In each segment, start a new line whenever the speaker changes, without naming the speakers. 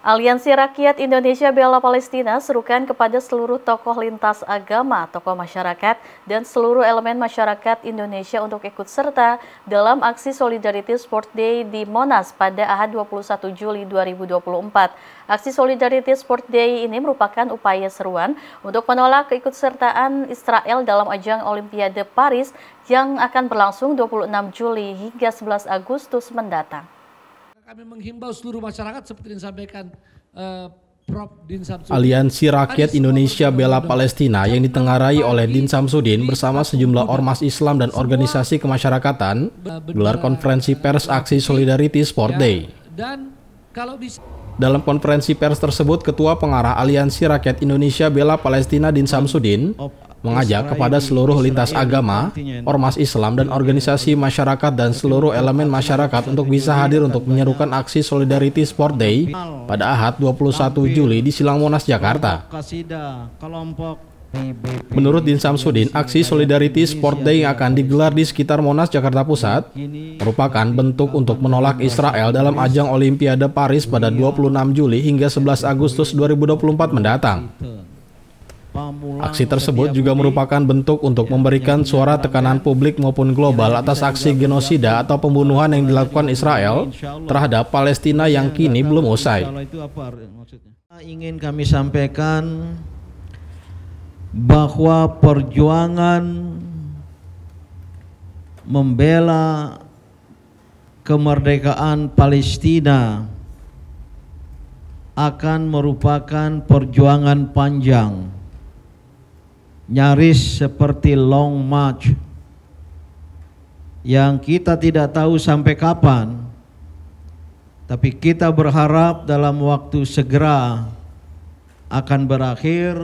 Aliansi Rakyat Indonesia Bela Palestina serukan kepada seluruh tokoh lintas agama, tokoh masyarakat, dan seluruh elemen masyarakat Indonesia untuk ikut serta dalam aksi Solidarity Sport Day di Monas pada Ahad 21 Juli 2024. Aksi Solidarity Sport Day ini merupakan upaya seruan untuk menolak keikutsertaan Israel dalam ajang Olimpiade Paris yang akan berlangsung 26 Juli hingga 11 Agustus mendatang kami menghimbau seluruh masyarakat seperti yang disampaikan uh, Prof. Din Samsudin. Aliansi Rakyat Indonesia Bela Palestina yang ditengarai oleh Din Samsudin bersama sejumlah ormas Islam dan organisasi kemasyarakatan gelar konferensi pers aksi Solidarity Sport ya. Day.
Dan kalau bisa
dalam konferensi pers tersebut, Ketua Pengarah Aliansi Rakyat Indonesia Bela Palestina Din Samsudin mengajak kepada seluruh lintas agama, ormas Islam dan organisasi masyarakat dan seluruh elemen masyarakat untuk bisa hadir untuk menyerukan aksi Solidarity Sport Day pada Ahad 21 Juli di Silang Monas, Jakarta. Menurut Din Samsudin, aksi Solidarity Sport Day yang akan digelar di sekitar Monas, Jakarta Pusat merupakan bentuk untuk menolak Israel dalam ajang Olimpiade Paris pada 26 iya. Juli hingga 11 iya. Agustus 2024 mendatang. Gitu. Aksi tersebut juga merupakan bentuk untuk ya, memberikan suara tekanan publik maupun global ya, atas aksi genosida atau pembunuhan yang dilakukan Israel terhadap Palestina yang ya, kini belum usai.
Ingin kami
sampaikan
bahwa perjuangan membela kemerdekaan Palestina akan merupakan perjuangan panjang nyaris seperti long march yang kita tidak tahu sampai kapan tapi kita berharap dalam waktu segera akan berakhir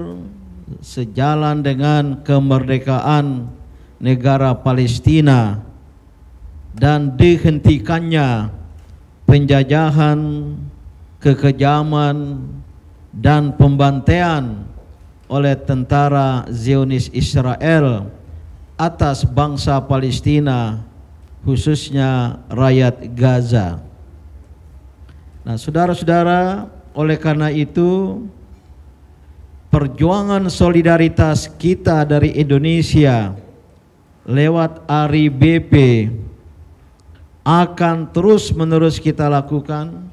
sejalan dengan kemerdekaan negara Palestina dan dihentikannya penjajahan, kekejaman dan pembantaian oleh tentara Zionis Israel atas bangsa Palestina khususnya rakyat Gaza. Nah, saudara-saudara, oleh karena itu perjuangan solidaritas kita dari Indonesia lewat ARI BP akan terus-menerus kita lakukan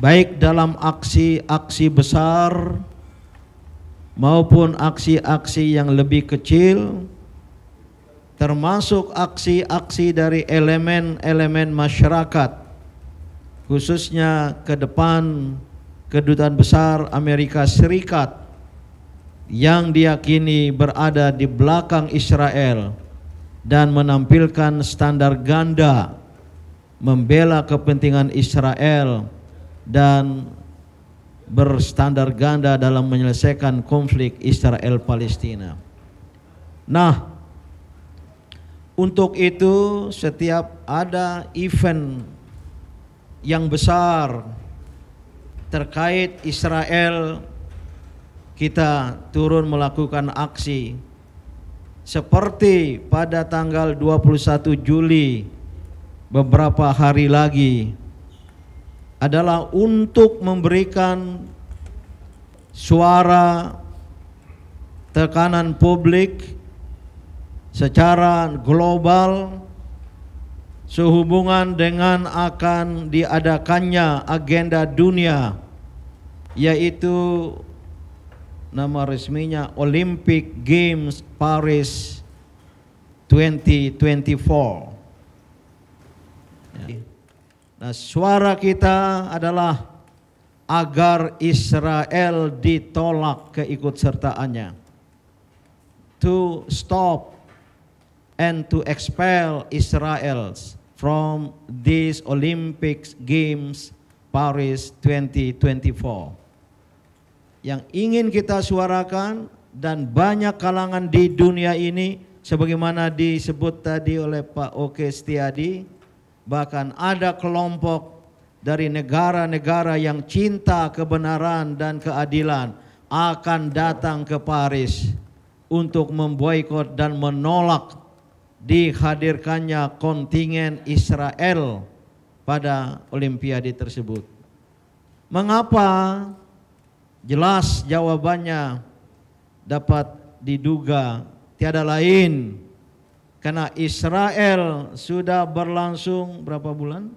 baik dalam aksi-aksi besar maupun aksi-aksi yang lebih kecil termasuk aksi-aksi dari elemen-elemen masyarakat khususnya ke depan kedutaan besar Amerika Serikat yang diyakini berada di belakang Israel dan menampilkan standar ganda membela kepentingan Israel dan berstandar ganda dalam menyelesaikan konflik Israel Palestina. Nah, untuk itu setiap ada event yang besar terkait Israel kita turun melakukan aksi seperti pada tanggal 21 Juli beberapa hari lagi adalah untuk memberikan suara tekanan publik secara global sehubungan dengan akan diadakannya agenda dunia yaitu nama resminya Olympic Games Paris 2024. Nah, suara kita adalah agar Israel ditolak keikutsertaannya. To stop and to expel Israel from these Olympics Games Paris 2024. Yang ingin kita suarakan dan banyak kalangan di dunia ini sebagaimana disebut tadi oleh Pak Oke Setiadi Bahkan ada kelompok dari negara-negara yang cinta kebenaran dan keadilan akan datang ke Paris untuk memboikot dan menolak dihadirkannya kontingen Israel pada Olimpiade tersebut. Mengapa? Jelas jawabannya dapat diduga tiada lain karena Israel sudah berlangsung berapa bulan?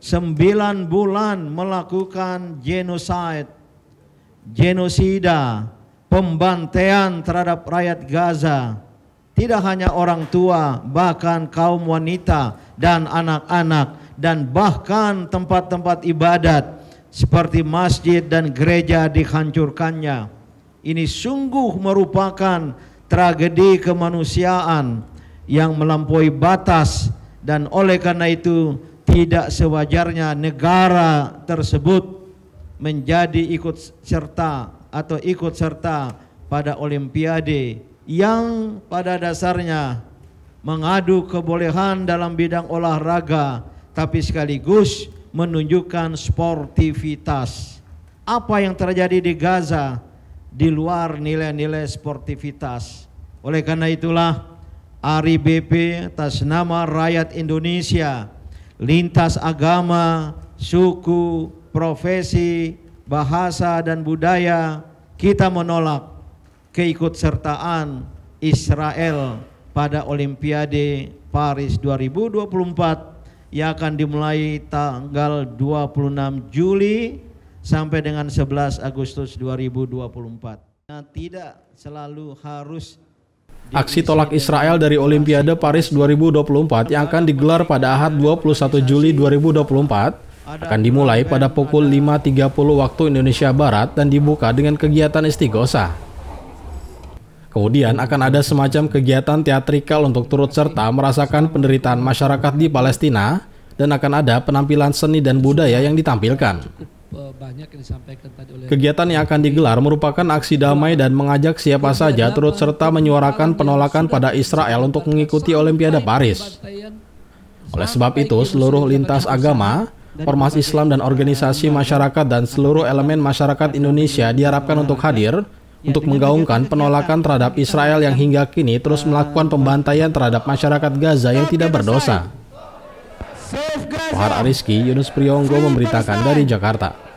Sembilan bulan melakukan genocide, genosida, pembantaian terhadap rakyat Gaza. Tidak hanya orang tua, bahkan kaum wanita dan anak-anak dan bahkan tempat-tempat ibadat seperti masjid dan gereja dihancurkannya. Ini sungguh merupakan tragedi kemanusiaan yang melampaui batas dan oleh karena itu tidak sewajarnya negara tersebut menjadi ikut serta atau ikut serta pada olimpiade yang pada dasarnya mengadu kebolehan dalam bidang olahraga tapi sekaligus menunjukkan sportivitas. Apa yang terjadi di Gaza di luar nilai-nilai sportivitas. Oleh karena itulah ARI BP atas nama rakyat Indonesia lintas agama, suku, profesi, bahasa dan budaya kita menolak keikutsertaan Israel pada Olimpiade Paris 2024 yang akan dimulai tanggal 26 Juli sampai dengan 11 Agustus 2024. Nah, tidak selalu harus
Aksi tolak Israel dari Olimpiade Paris 2024 yang akan digelar pada Ahad 21 Juli 2024 akan dimulai pada pukul 5.30 waktu Indonesia Barat dan dibuka dengan kegiatan istighosa. Kemudian akan ada semacam kegiatan teatrikal untuk turut serta merasakan penderitaan masyarakat di Palestina dan akan ada penampilan seni dan budaya yang ditampilkan.
Eh, banyak yang disampaikan tadi
oleh Kegiatan yang akan digelar merupakan aksi damai dan mengajak siapa saja turut serta menyuarakan penolakan pada Israel untuk mengikuti Olimpiade Paris. Oleh sebab itu, seluruh lintas agama, ormas Islam dan organisasi masyarakat dan seluruh elemen masyarakat Indonesia diharapkan untuk hadir untuk menggaungkan penolakan terhadap Israel yang hingga kini terus melakukan eh, pembantaian terhadap masyarakat Gaza yang tidak berdosa. Muhammad Ariski, Yunus Priyonggo memberitakan dari Jakarta.